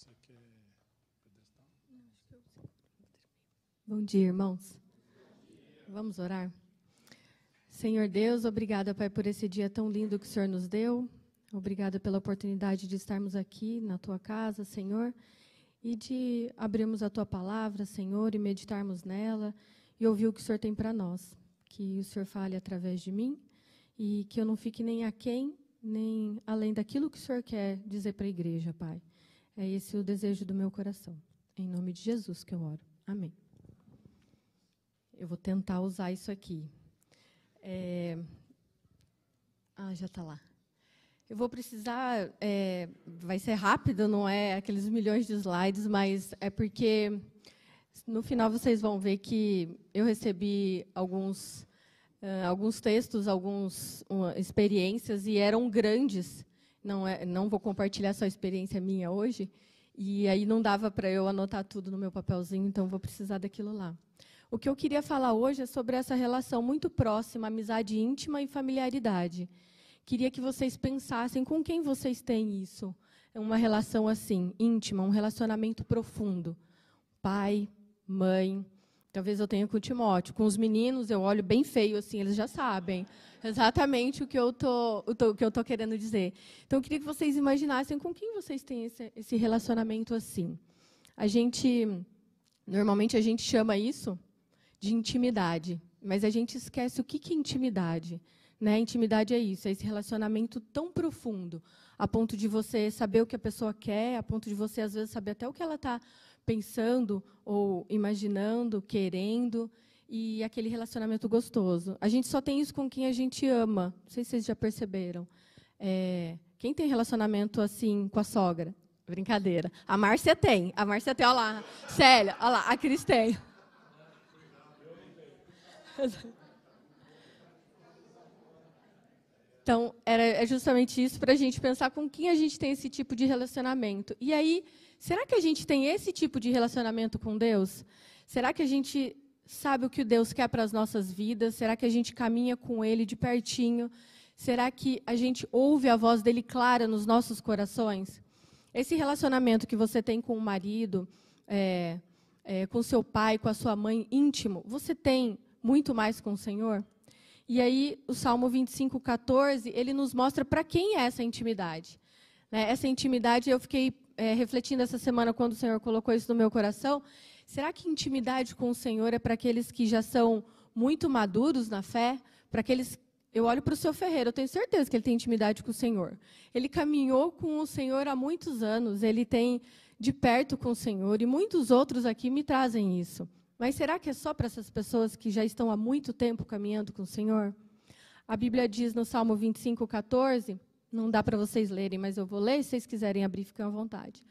Você quer pedestal? Não, acho que eu Bom dia, irmãos. Bom dia. Vamos orar? Senhor Deus, obrigada, Pai, por esse dia tão lindo que o Senhor nos deu. Obrigada pela oportunidade de estarmos aqui na tua casa, Senhor, e de abrirmos a tua palavra, Senhor, e meditarmos nela e ouvir o que o Senhor tem para nós. Que o Senhor fale através de mim e que eu não fique nem aquém, nem além daquilo que o Senhor quer dizer para a igreja, Pai. É esse o desejo do meu coração. em nome de Jesus que eu oro. Amém. Eu vou tentar usar isso aqui. É... Ah, já está lá. Eu vou precisar. É... Vai ser rápido, não é aqueles milhões de slides, mas é porque no final vocês vão ver que eu recebi alguns, uh, alguns textos, algumas experiências, e eram grandes não, é, não vou compartilhar só a experiência minha hoje, e aí não dava para eu anotar tudo no meu papelzinho, então vou precisar daquilo lá. O que eu queria falar hoje é sobre essa relação muito próxima, amizade íntima e familiaridade. Queria que vocês pensassem com quem vocês têm isso. É uma relação assim, íntima, um relacionamento profundo. Pai, mãe, Talvez eu tenha com o Timóteo. Com os meninos, eu olho bem feio, assim, eles já sabem exatamente o que eu tô, o que eu tô querendo dizer. Então, eu queria que vocês imaginassem com quem vocês têm esse, esse relacionamento assim. A gente, normalmente, a gente chama isso de intimidade, mas a gente esquece o que, que é intimidade. Né? Intimidade é isso, é esse relacionamento tão profundo, a ponto de você saber o que a pessoa quer, a ponto de você, às vezes, saber até o que ela está pensando ou imaginando, querendo e aquele relacionamento gostoso. A gente só tem isso com quem a gente ama. Não sei se vocês já perceberam. É, quem tem relacionamento assim com a sogra? Brincadeira. A Márcia tem. A Márcia tem, olha lá. Célia, olha lá. A Cris tem. Então, era, é justamente isso para a gente pensar com quem a gente tem esse tipo de relacionamento. E aí, será que a gente tem esse tipo de relacionamento com Deus? Será que a gente sabe o que Deus quer para as nossas vidas? Será que a gente caminha com Ele de pertinho? Será que a gente ouve a voz dele clara nos nossos corações? Esse relacionamento que você tem com o marido, é, é, com seu pai, com a sua mãe íntimo, você tem muito mais com o Senhor? E aí, o Salmo 25, 14, ele nos mostra para quem é essa intimidade. Né? Essa intimidade, eu fiquei é, refletindo essa semana quando o Senhor colocou isso no meu coração. Será que intimidade com o Senhor é para aqueles que já são muito maduros na fé? Para aqueles. Eu olho para o seu Ferreira, eu tenho certeza que ele tem intimidade com o Senhor. Ele caminhou com o Senhor há muitos anos, ele tem de perto com o Senhor, e muitos outros aqui me trazem isso. Mas será que é só para essas pessoas que já estão há muito tempo caminhando com o Senhor? A Bíblia diz no Salmo 25, 14, não dá para vocês lerem, mas eu vou ler, se vocês quiserem abrir, fiquem à vontade.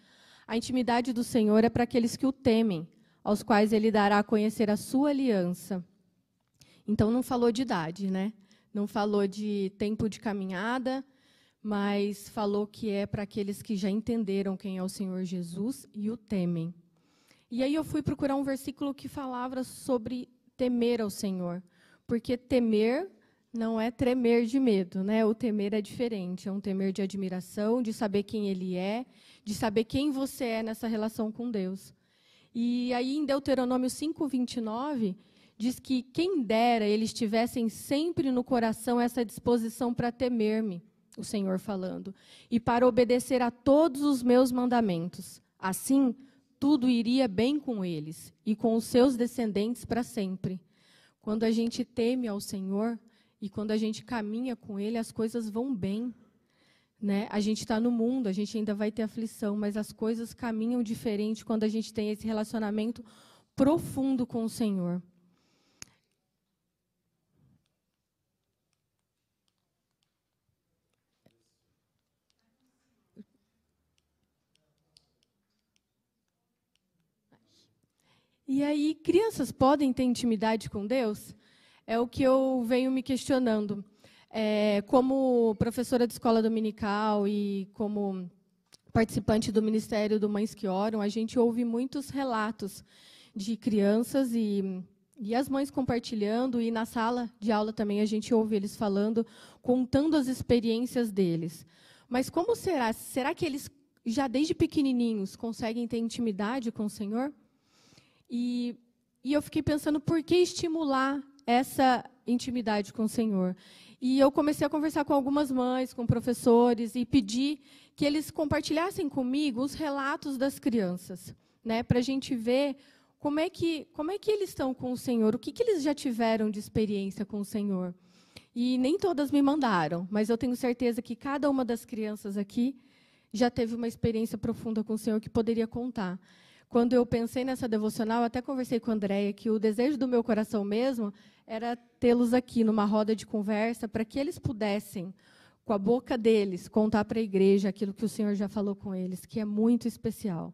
A intimidade do Senhor é para aqueles que o temem, aos quais ele dará a conhecer a sua aliança. Então não falou de idade, né? Não falou de tempo de caminhada, mas falou que é para aqueles que já entenderam quem é o Senhor Jesus e o temem. E aí eu fui procurar um versículo que falava sobre temer ao Senhor, porque temer não é tremer de medo, né? O temer é diferente, é um temer de admiração, de saber quem ele é, de saber quem você é nessa relação com Deus. E aí em Deuteronômio 5:29 diz que quem dera eles tivessem sempre no coração essa disposição para temer-me, o Senhor falando, e para obedecer a todos os meus mandamentos. Assim, tudo iria bem com eles e com os seus descendentes para sempre. Quando a gente teme ao Senhor e quando a gente caminha com Ele, as coisas vão bem. Né? A gente está no mundo, a gente ainda vai ter aflição, mas as coisas caminham diferente quando a gente tem esse relacionamento profundo com o Senhor. E aí, crianças podem ter intimidade com Deus? É o que eu venho me questionando. É, como professora de escola dominical e como participante do Ministério do Mães que Oram, a gente ouve muitos relatos de crianças e, e as mães compartilhando, e na sala de aula também a gente ouve eles falando, contando as experiências deles. Mas como será? Será que eles já desde pequenininhos conseguem ter intimidade com o Senhor? E, e eu fiquei pensando por que estimular essa intimidade com o Senhor. E eu comecei a conversar com algumas mães, com professores, e pedi que eles compartilhassem comigo os relatos das crianças, né, para a gente ver como é, que, como é que eles estão com o Senhor, o que, que eles já tiveram de experiência com o Senhor. E nem todas me mandaram, mas eu tenho certeza que cada uma das crianças aqui já teve uma experiência profunda com o Senhor que poderia contar. Quando eu pensei nessa devocional, até conversei com a Andréia que o desejo do meu coração mesmo era tê-los aqui numa roda de conversa para que eles pudessem, com a boca deles, contar para a igreja aquilo que o Senhor já falou com eles, que é muito especial.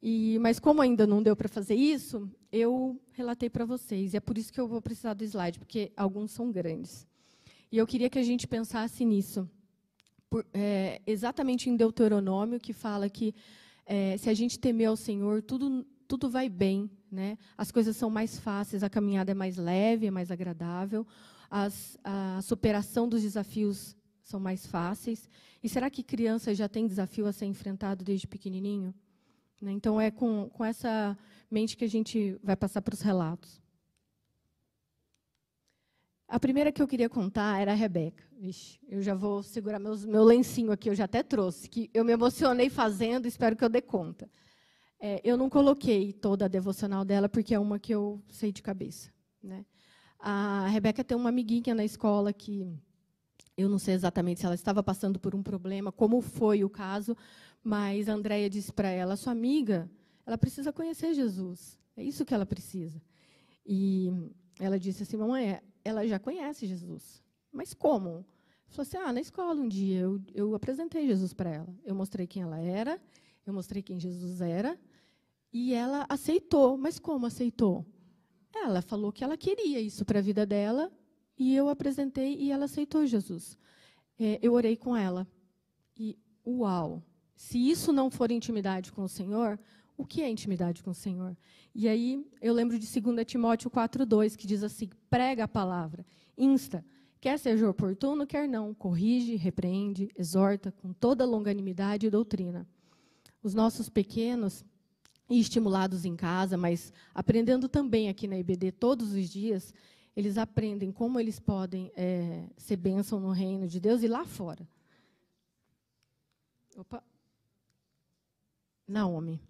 E, mas como ainda não deu para fazer isso, eu relatei para vocês. E é por isso que eu vou precisar do slide, porque alguns são grandes. E eu queria que a gente pensasse nisso. Por, é, exatamente em Deuteronômio, que fala que é, se a gente temer ao Senhor, tudo, tudo vai bem, né? As coisas são mais fáceis, a caminhada é mais leve, é mais agradável, as, a superação dos desafios são mais fáceis. E será que criança já tem desafio a ser enfrentado desde pequenininho? Né? Então é com, com essa mente que a gente vai passar para os relatos. A primeira que eu queria contar era a Rebeca. Vixe, eu já vou segurar meus, meu lencinho aqui, eu já até trouxe, que eu me emocionei fazendo, espero que eu dê conta. É, eu não coloquei toda a devocional dela, porque é uma que eu sei de cabeça. Né? A Rebeca tem uma amiguinha na escola que eu não sei exatamente se ela estava passando por um problema, como foi o caso, mas a Andrea disse para ela: sua amiga, ela precisa conhecer Jesus. É isso que ela precisa. E ela disse assim: mamãe, ela já conhece Jesus. Mas como? Falou assim: ah, na escola um dia eu, eu apresentei Jesus para ela. Eu mostrei quem ela era, eu mostrei quem Jesus era, e ela aceitou. Mas como aceitou? Ela falou que ela queria isso para a vida dela, e eu apresentei e ela aceitou Jesus. É, eu orei com ela. E, uau! Se isso não for intimidade com o Senhor, o que é intimidade com o Senhor? E aí eu lembro de 2 Timóteo 4,2, que diz assim: prega a palavra, insta, quer seja oportuno, quer não, corrige, repreende, exorta com toda longanimidade e doutrina. Os nossos pequenos e estimulados em casa, mas aprendendo também aqui na IBD todos os dias, eles aprendem como eles podem é, ser bênção no reino de Deus e lá fora. Opa. Naomi.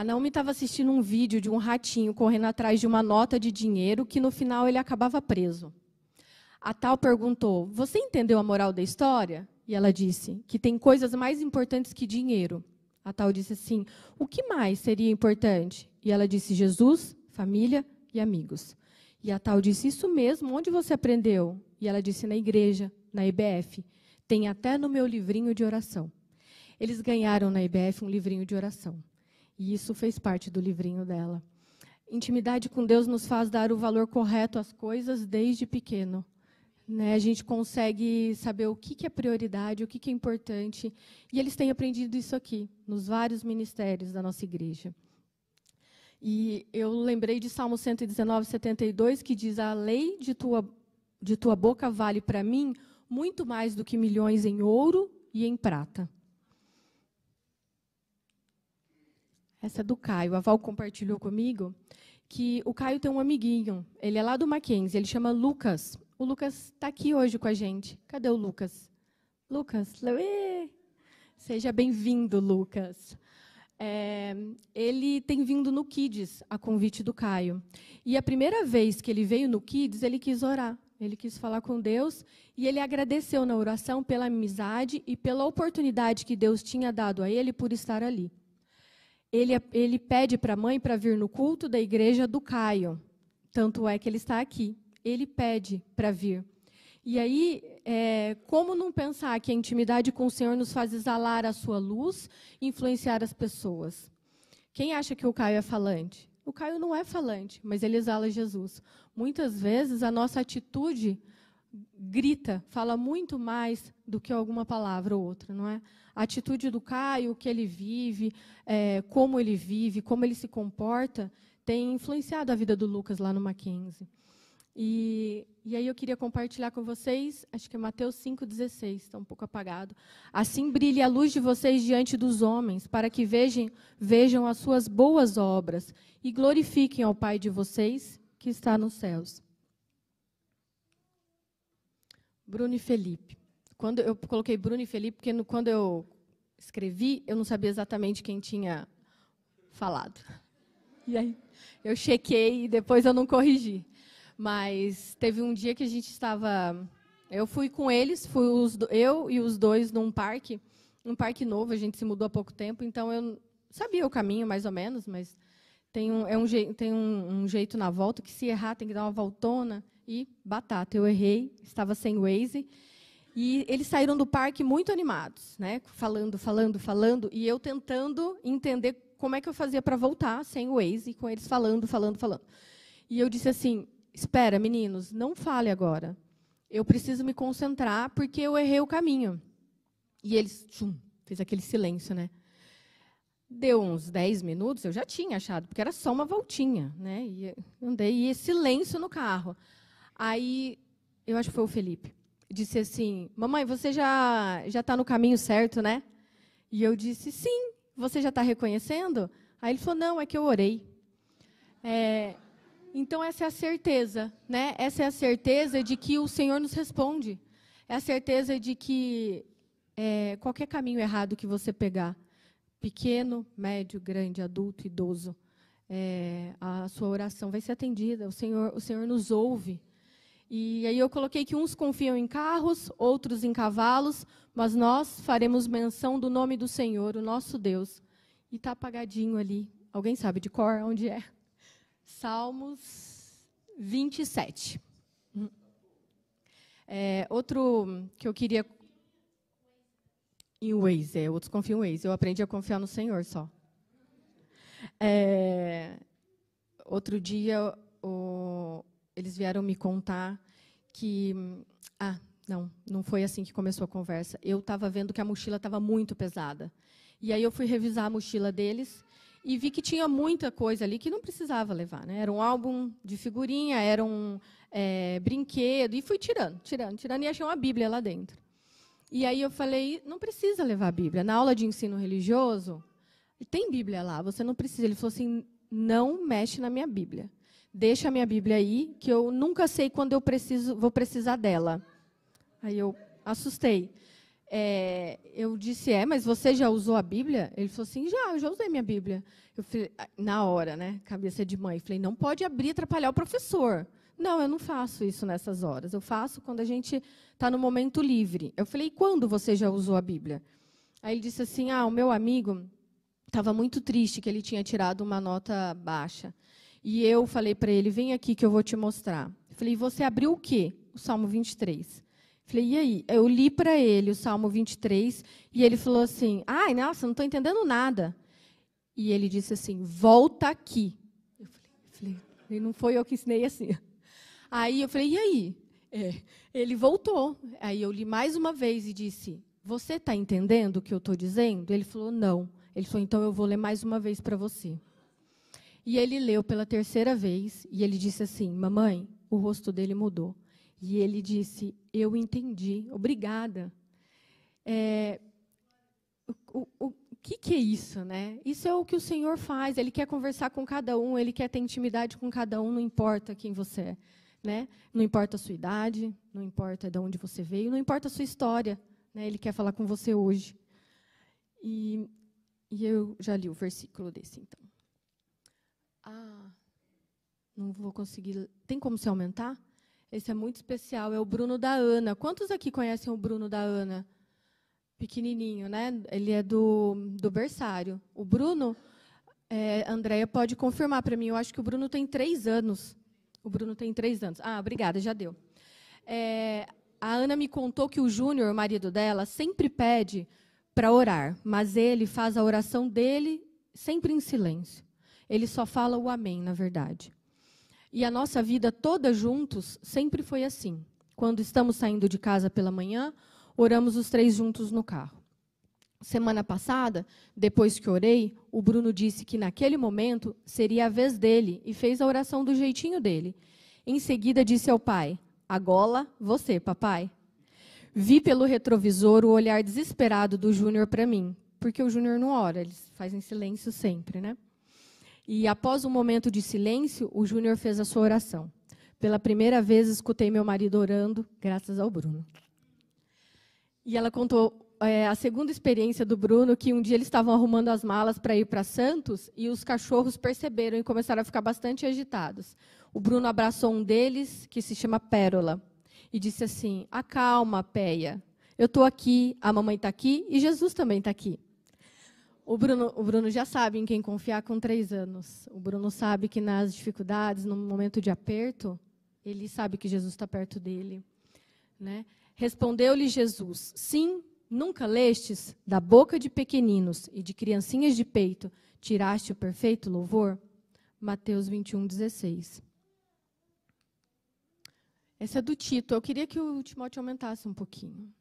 A Naomi estava assistindo um vídeo de um ratinho correndo atrás de uma nota de dinheiro que no final ele acabava preso. A tal perguntou: Você entendeu a moral da história? E ela disse: Que tem coisas mais importantes que dinheiro. A tal disse assim: O que mais seria importante? E ela disse: Jesus, família e amigos. E a tal disse: Isso mesmo, onde você aprendeu? E ela disse: Na igreja, na IBF. Tem até no meu livrinho de oração. Eles ganharam na IBF um livrinho de oração. E isso fez parte do livrinho dela. Intimidade com Deus nos faz dar o valor correto às coisas desde pequeno. Né? A gente consegue saber o que, que é prioridade, o que, que é importante. E eles têm aprendido isso aqui, nos vários ministérios da nossa igreja. E eu lembrei de Salmo 119, 72, que diz: A lei de tua, de tua boca vale para mim muito mais do que milhões em ouro e em prata. Essa é do Caio. A Val compartilhou comigo que o Caio tem um amiguinho. Ele é lá do Mackenzie, ele chama Lucas. O Lucas está aqui hoje com a gente. Cadê o Lucas? Lucas, Louie! Seja bem-vindo, Lucas. É, ele tem vindo no Kids, a convite do Caio. E a primeira vez que ele veio no Kids, ele quis orar. Ele quis falar com Deus e ele agradeceu na oração pela amizade e pela oportunidade que Deus tinha dado a ele por estar ali ele, ele pede para a mãe para vir no culto da igreja do Caio. Tanto é que ele está aqui. Ele pede para vir. E aí, é, como não pensar que a intimidade com o Senhor nos faz exalar a sua luz e influenciar as pessoas? Quem acha que o Caio é falante? O Caio não é falante, mas ele exala Jesus. Muitas vezes a nossa atitude grita, fala muito mais do que alguma palavra ou outra, não é? A atitude do Caio, o que ele vive, é, como ele vive, como ele se comporta, tem influenciado a vida do Lucas lá no Mackenzie. E, e aí eu queria compartilhar com vocês, acho que é Mateus 5,16, está um pouco apagado. Assim brilhe a luz de vocês diante dos homens, para que vejam, vejam as suas boas obras e glorifiquem ao Pai de vocês que está nos céus. Bruno e Felipe. Quando eu coloquei Bruno e Felipe, porque no, quando eu escrevi, eu não sabia exatamente quem tinha falado. E aí eu chequei e depois eu não corrigi. Mas teve um dia que a gente estava. Eu fui com eles, fui os, eu e os dois num parque, um parque novo, a gente se mudou há pouco tempo, então eu sabia o caminho mais ou menos, mas tem um, é um, tem um, um jeito na volta que se errar tem que dar uma voltona e batata. Eu errei, estava sem Waze. E eles saíram do parque muito animados, né? falando, falando, falando, e eu tentando entender como é que eu fazia para voltar sem o Waze, com eles falando, falando, falando. E eu disse assim: espera, meninos, não fale agora. Eu preciso me concentrar porque eu errei o caminho. E eles, tchum, fez aquele silêncio, né? Deu uns 10 minutos, eu já tinha achado, porque era só uma voltinha, né? E andei e silêncio no carro. Aí, eu acho que foi o Felipe, disse assim: Mamãe, você já já está no caminho certo, né? E eu disse: Sim, você já está reconhecendo? Aí ele falou: Não, é que eu orei. É, então, essa é a certeza, né? Essa é a certeza de que o Senhor nos responde. É a certeza de que é, qualquer caminho errado que você pegar, pequeno, médio, grande, adulto, idoso, é, a sua oração vai ser atendida. O Senhor, o Senhor nos ouve. E aí eu coloquei que uns confiam em carros, outros em cavalos, mas nós faremos menção do nome do Senhor, o nosso Deus. E está apagadinho ali. Alguém sabe de cor onde é? Salmos 27. Hum. É, outro que eu queria. Em Waze, é, outros confiam em Waze. Eu aprendi a confiar no Senhor só. É, outro dia eles vieram me contar que. Ah, não, não foi assim que começou a conversa. Eu estava vendo que a mochila estava muito pesada. E aí eu fui revisar a mochila deles e vi que tinha muita coisa ali que não precisava levar. Né? Era um álbum de figurinha, era um é, brinquedo. E fui tirando, tirando, tirando. E achei uma Bíblia lá dentro. E aí eu falei: não precisa levar a Bíblia. Na aula de ensino religioso, tem Bíblia lá, você não precisa. Ele falou assim: não mexe na minha Bíblia deixa a minha Bíblia aí, que eu nunca sei quando eu preciso, vou precisar dela. Aí eu assustei. É, eu disse, é, mas você já usou a Bíblia? Ele falou assim, já, eu já usei minha Bíblia. Eu falei, na hora, né, cabeça de mãe, falei, não pode abrir e atrapalhar o professor. Não, eu não faço isso nessas horas. Eu faço quando a gente está no momento livre. Eu falei, e quando você já usou a Bíblia? Aí ele disse assim, ah, o meu amigo estava muito triste que ele tinha tirado uma nota baixa. E eu falei para ele: vem aqui que eu vou te mostrar. falei: você abriu o quê? O Salmo 23. falei: e aí? Eu li para ele o Salmo 23 e ele falou assim: ai, nossa, não estou entendendo nada. E ele disse assim: volta aqui. Eu falei: falei não foi eu que ensinei assim. Aí eu falei: e aí? É, ele voltou. Aí eu li mais uma vez e disse: Você está entendendo o que eu estou dizendo? Ele falou: Não. Ele falou: Então eu vou ler mais uma vez para você. E ele leu pela terceira vez e ele disse assim: Mamãe, o rosto dele mudou. E ele disse: Eu entendi, obrigada. É, o, o, o que, que é isso, né? Isso é o que o Senhor faz. Ele quer conversar com cada um, ele quer ter intimidade com cada um, não importa quem você é. Né? Não importa a sua idade, não importa de onde você veio, não importa a sua história. Né? Ele quer falar com você hoje. E, e eu já li o versículo desse, então. Ah, não vou conseguir. Tem como se aumentar? Esse é muito especial, é o Bruno da Ana. Quantos aqui conhecem o Bruno da Ana? Pequenininho, né? Ele é do, do berçário. O Bruno, é, Andréia pode confirmar para mim, eu acho que o Bruno tem três anos. O Bruno tem três anos. Ah, obrigada, já deu. É, a Ana me contou que o Júnior, o marido dela, sempre pede para orar, mas ele faz a oração dele sempre em silêncio ele só fala o amém, na verdade. E a nossa vida toda juntos sempre foi assim. Quando estamos saindo de casa pela manhã, oramos os três juntos no carro. Semana passada, depois que orei, o Bruno disse que naquele momento seria a vez dele e fez a oração do jeitinho dele. Em seguida disse ao pai: Agora você, papai. Vi pelo retrovisor o olhar desesperado do Júnior para mim, porque o Júnior não ora, eles fazem silêncio sempre, né? E após um momento de silêncio, o Júnior fez a sua oração. Pela primeira vez, escutei meu marido orando, graças ao Bruno. E ela contou é, a segunda experiência do Bruno, que um dia eles estavam arrumando as malas para ir para Santos e os cachorros perceberam e começaram a ficar bastante agitados. O Bruno abraçou um deles, que se chama Pérola, e disse assim: Acalma, Peia. Eu estou aqui, a mamãe está aqui e Jesus também está aqui. O Bruno, o Bruno já sabe em quem confiar com três anos. O Bruno sabe que nas dificuldades, no momento de aperto, ele sabe que Jesus está perto dele. Né? Respondeu-lhe Jesus: Sim, nunca lestes da boca de pequeninos e de criancinhas de peito tiraste o perfeito louvor? Mateus 21, 16. Essa é do Tito. Eu queria que o Timóteo aumentasse um pouquinho.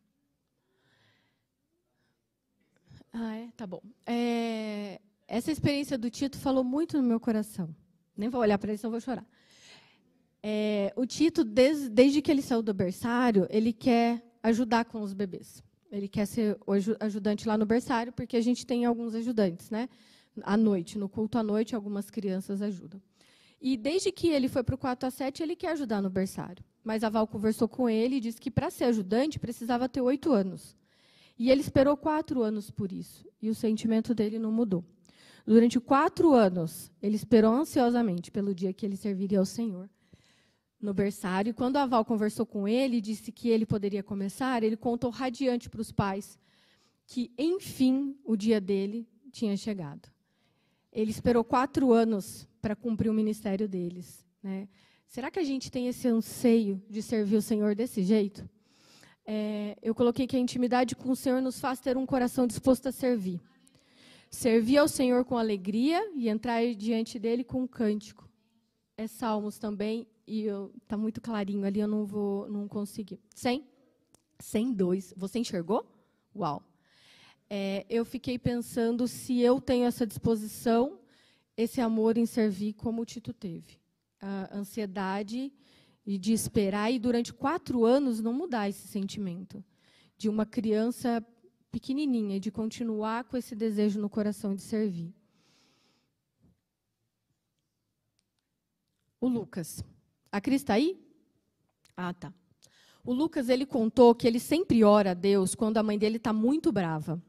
Ah, é? Tá bom. É, essa experiência do Tito falou muito no meu coração. Nem vou olhar para ele, senão vou chorar. É, o Tito, desde, desde que ele saiu do berçário, ele quer ajudar com os bebês. Ele quer ser o ajudante lá no berçário, porque a gente tem alguns ajudantes, né? À noite, no culto à noite, algumas crianças ajudam. E desde que ele foi para o 4 a 7, ele quer ajudar no berçário. Mas a Val conversou com ele e disse que para ser ajudante precisava ter oito anos. E ele esperou quatro anos por isso. E o sentimento dele não mudou. Durante quatro anos, ele esperou ansiosamente pelo dia que ele serviria ao Senhor no berçário. E quando a Val conversou com ele e disse que ele poderia começar, ele contou radiante para os pais que, enfim, o dia dele tinha chegado. Ele esperou quatro anos para cumprir o ministério deles. Né? Será que a gente tem esse anseio de servir o Senhor desse jeito? É, eu coloquei que a intimidade com o Senhor nos faz ter um coração disposto a servir. Servir ao Senhor com alegria e entrar diante dele com um cântico. É Salmos também, e está muito clarinho ali, eu não vou, não consegui. 100? 102. Você enxergou? Uau. É, eu fiquei pensando se eu tenho essa disposição, esse amor em servir como o Tito teve. A ansiedade e de esperar, e durante quatro anos não mudar esse sentimento de uma criança pequenininha, de continuar com esse desejo no coração de servir. O Lucas. A Cris está aí? Ah, tá. O Lucas ele contou que ele sempre ora a Deus quando a mãe dele está muito brava.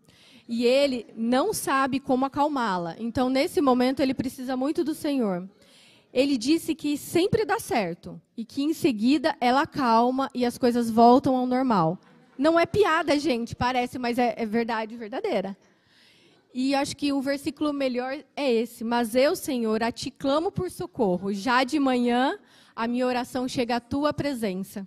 E ele não sabe como acalmá-la. Então, nesse momento, ele precisa muito do Senhor ele disse que sempre dá certo e que em seguida ela calma e as coisas voltam ao normal. Não é piada, gente, parece, mas é, é verdade verdadeira. E acho que o versículo melhor é esse. Mas eu, Senhor, a ti clamo por socorro. Já de manhã a minha oração chega à tua presença.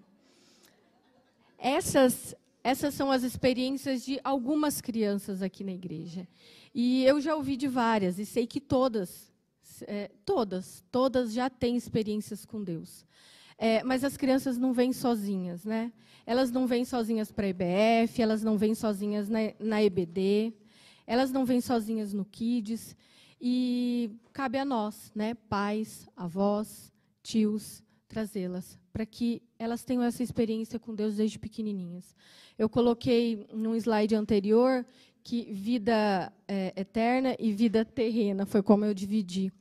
Essas, essas são as experiências de algumas crianças aqui na igreja. E eu já ouvi de várias, e sei que todas é, todas, todas já têm experiências com Deus. É, mas as crianças não vêm sozinhas, né? Elas não vêm sozinhas para a EBF, elas não vêm sozinhas na, na EBD, elas não vêm sozinhas no Kids. E cabe a nós, né, pais, avós, tios, trazê-las para que elas tenham essa experiência com Deus desde pequenininhas. Eu coloquei num slide anterior que vida é, eterna e vida terrena, foi como eu dividi.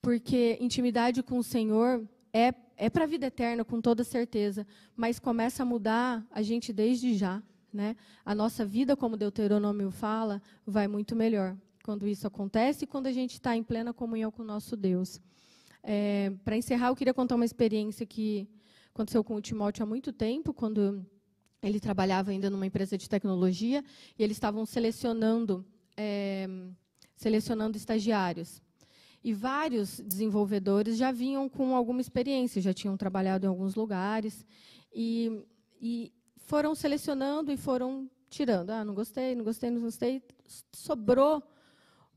Porque intimidade com o Senhor é, é para a vida eterna, com toda certeza, mas começa a mudar a gente desde já. Né? A nossa vida, como Deuteronômio fala, vai muito melhor quando isso acontece e quando a gente está em plena comunhão com o nosso Deus. É, para encerrar, eu queria contar uma experiência que aconteceu com o Timóteo há muito tempo, quando ele trabalhava ainda numa empresa de tecnologia e eles estavam selecionando, é, selecionando estagiários. E vários desenvolvedores já vinham com alguma experiência, já tinham trabalhado em alguns lugares e, e foram selecionando e foram tirando. Ah, não gostei, não gostei, não gostei. Sobrou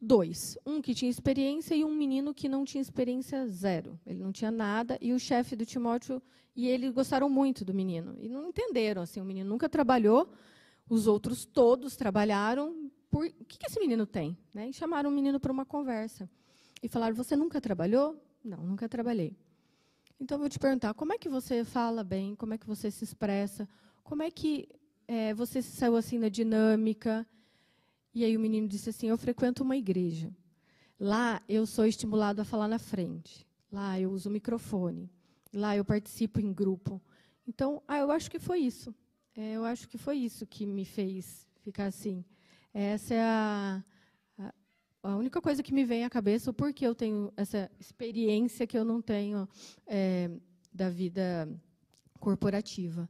dois. Um que tinha experiência e um menino que não tinha experiência zero. Ele não tinha nada e o chefe do Timóteo e ele gostaram muito do menino. E não entenderam, assim, o menino nunca trabalhou, os outros todos trabalharam. Por... O que, que esse menino tem? Né? E chamaram o menino para uma conversa. E falaram, você nunca trabalhou? Não, nunca trabalhei. Então, eu vou te perguntar, como é que você fala bem? Como é que você se expressa? Como é que é, você se saiu assim na dinâmica? E aí o menino disse assim: Eu frequento uma igreja. Lá eu sou estimulado a falar na frente. Lá eu uso microfone. Lá eu participo em grupo. Então, ah, eu acho que foi isso. É, eu acho que foi isso que me fez ficar assim. Essa é a, a, a, única coisa que me vem à cabeça, o porquê eu tenho essa experiência que eu não tenho é, da vida corporativa.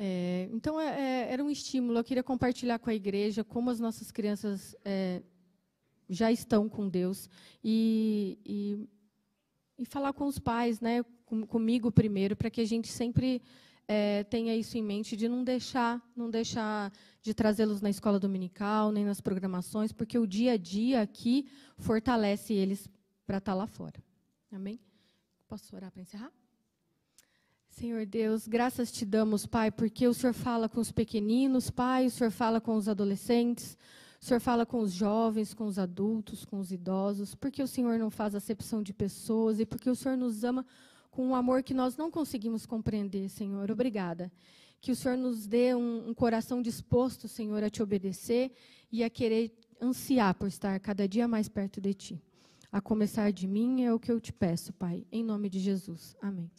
É, então, é, é, era um estímulo. Eu queria compartilhar com a igreja como as nossas crianças é, já estão com Deus e, e, e, falar com os pais, né, com, comigo primeiro, para que a gente sempre é, tenha isso em mente de não deixar, não deixar de trazê-los na escola dominical nem nas programações, porque o dia a dia aqui fortalece eles para estar tá lá fora. Amém? Posso orar para encerrar? Senhor Deus, graças te damos, Pai, porque o Senhor fala com os pequeninos, Pai, o Senhor fala com os adolescentes, o Senhor fala com os jovens, com os adultos, com os idosos, porque o Senhor não faz acepção de pessoas e porque o Senhor nos ama com um amor que nós não conseguimos compreender, Senhor. Obrigada. Que o Senhor nos dê um, um coração disposto, Senhor, a te obedecer e a querer ansiar por estar cada dia mais perto de ti. A começar de mim é o que eu te peço, Pai. Em nome de Jesus. Amém.